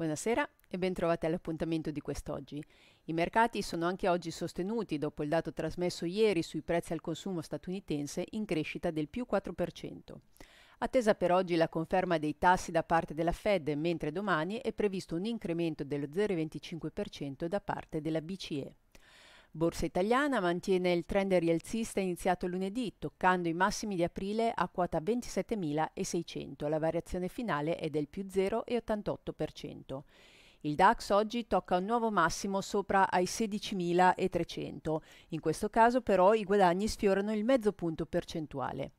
Buonasera e ben trovati all'appuntamento di quest'oggi. I mercati sono anche oggi sostenuti dopo il dato trasmesso ieri sui prezzi al consumo statunitense in crescita del più 4%. Attesa per oggi la conferma dei tassi da parte della Fed, mentre domani è previsto un incremento dello 0,25% da parte della BCE. Borsa italiana mantiene il trend rialzista iniziato lunedì, toccando i massimi di aprile a quota 27.600. La variazione finale è del più 0,88%. Il DAX oggi tocca un nuovo massimo sopra ai 16.300. In questo caso però i guadagni sfiorano il mezzo punto percentuale.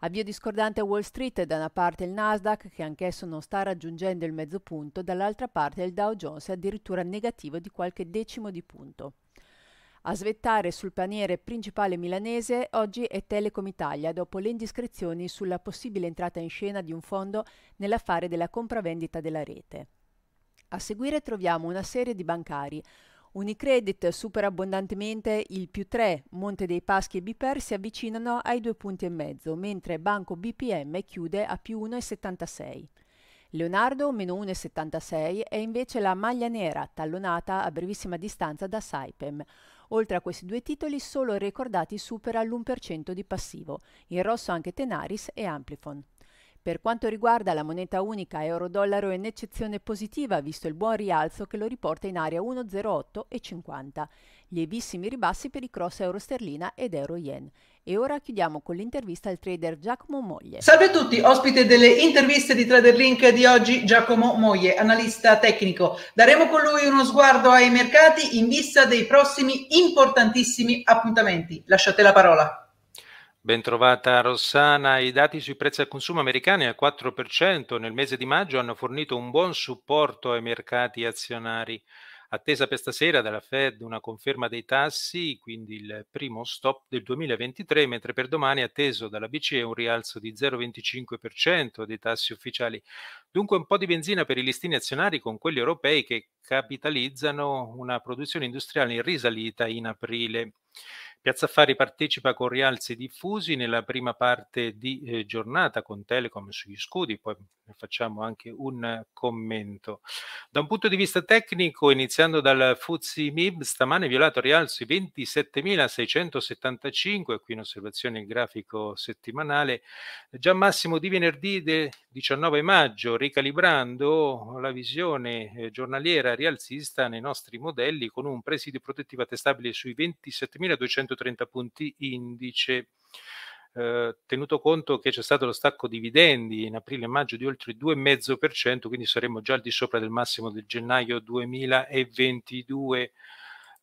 Avvio discordante a Wall Street, da una parte il Nasdaq che anch'esso non sta raggiungendo il mezzo punto, dall'altra parte il Dow Jones è addirittura negativo di qualche decimo di punto. A svettare sul paniere principale milanese oggi è Telecom Italia dopo le indiscrezioni sulla possibile entrata in scena di un fondo nell'affare della compravendita della rete. A seguire troviamo una serie di bancari, Unicredit supera abbondantemente il più 3, Monte dei Paschi e Biper si avvicinano ai 2,5, mentre Banco BPM chiude a più 1,76. Leonardo, meno 1,76, è invece la maglia nera, tallonata a brevissima distanza da Saipem. Oltre a questi due titoli, solo Ricordati supera l'1% di passivo, in rosso anche Tenaris e Amplifon. Per quanto riguarda la moneta unica, euro-dollaro è un'eccezione positiva, visto il buon rialzo che lo riporta in area 1,08 e 50 lievissimi ribassi per i cross euro sterlina ed euro yen. E ora chiudiamo con l'intervista al trader Giacomo Moglie. Salve a tutti, ospite delle interviste di TraderLink di oggi, Giacomo Moglie, analista tecnico. Daremo con lui uno sguardo ai mercati in vista dei prossimi importantissimi appuntamenti. Lasciate la parola. Bentrovata Rossana, i dati sui prezzi al consumo americani al 4% nel mese di maggio hanno fornito un buon supporto ai mercati azionari. Attesa per stasera dalla Fed una conferma dei tassi, quindi il primo stop del 2023, mentre per domani atteso dalla BCE un rialzo di 0,25% dei tassi ufficiali. Dunque un po' di benzina per i listini azionari con quelli europei che capitalizzano una produzione industriale in risalita in aprile. Piazza Affari partecipa con rialzi diffusi nella prima parte di eh, giornata con Telecom sugli scudi, poi ne facciamo anche un commento. Da un punto di vista tecnico, iniziando dal Fuzzi MIB, stamane violato rialzo i 27.675, qui in osservazione il grafico settimanale, già massimo di venerdì del 19 maggio, ricalibrando la visione eh, giornaliera rialzista nei nostri modelli con un presidio protettivo attestabile sui 27.200 130 punti indice. Eh, tenuto conto che c'è stato lo stacco dividendi in aprile e maggio di oltre 2,5%, quindi saremmo già al di sopra del massimo del gennaio 2022.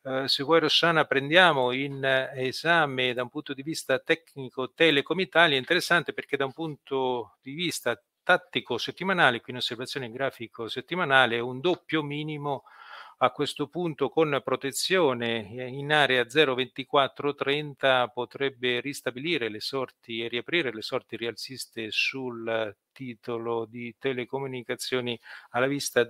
Eh, se vuoi Rossana prendiamo in esame da un punto di vista tecnico Telecom Italia, interessante perché da un punto di vista tattico settimanale, qui in osservazione grafico settimanale, un doppio minimo a questo punto con protezione eh, in area 02430 potrebbe ristabilire le sorti e riaprire le sorti rialziste sul eh, titolo di telecomunicazioni alla, vista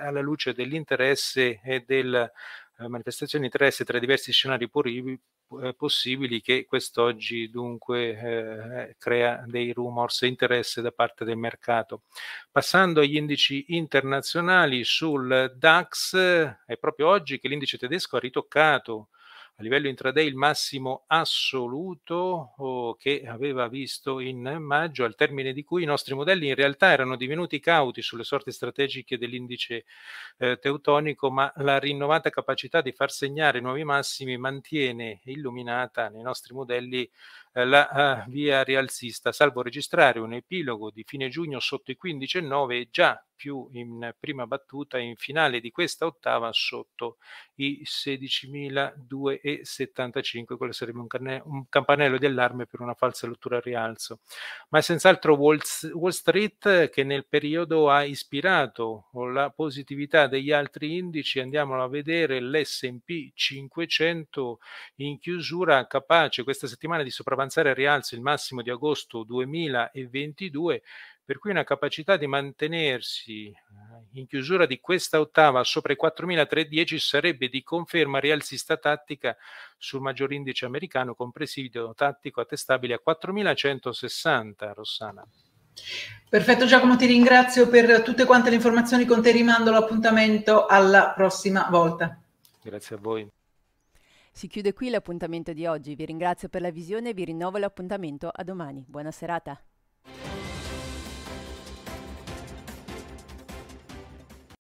alla luce dell'interesse e del eh, manifestazioni di interesse tra i diversi scenari puri, eh, possibili che quest'oggi dunque eh, eh, crea dei rumors e interesse da parte del mercato. Passando agli indici internazionali sul DAX, è proprio oggi che l'indice tedesco ha ritoccato a livello intraday il massimo assoluto oh, che aveva visto in maggio, al termine di cui i nostri modelli in realtà erano divenuti cauti sulle sorti strategiche dell'indice eh, teutonico, ma la rinnovata capacità di far segnare nuovi massimi mantiene illuminata nei nostri modelli eh, la ah, via rialzista, salvo registrare un epilogo di fine giugno sotto i 15,9 e già più in prima battuta in finale di questa ottava sotto i 16.275. Quello sarebbe un, carne- un campanello di allarme per una falsa lottura al rialzo. Ma è senz'altro Wall, Wall Street che nel periodo ha ispirato la positività degli altri indici. Andiamolo a vedere l'SP 500 in chiusura capace questa settimana di sopravvivenza avanzare al rialzo il massimo di agosto 2022, per cui una capacità di mantenersi eh, in chiusura di questa ottava sopra i 4.310 sarebbe di conferma rialzista tattica sul maggior indice americano con presidio tattico attestabile a 4.160, Rossana. Perfetto Giacomo, ti ringrazio per tutte quante le informazioni con te, rimando l'appuntamento alla prossima volta. Grazie a voi. Si chiude qui l'appuntamento di oggi, vi ringrazio per la visione e vi rinnovo l'appuntamento a domani. Buona serata.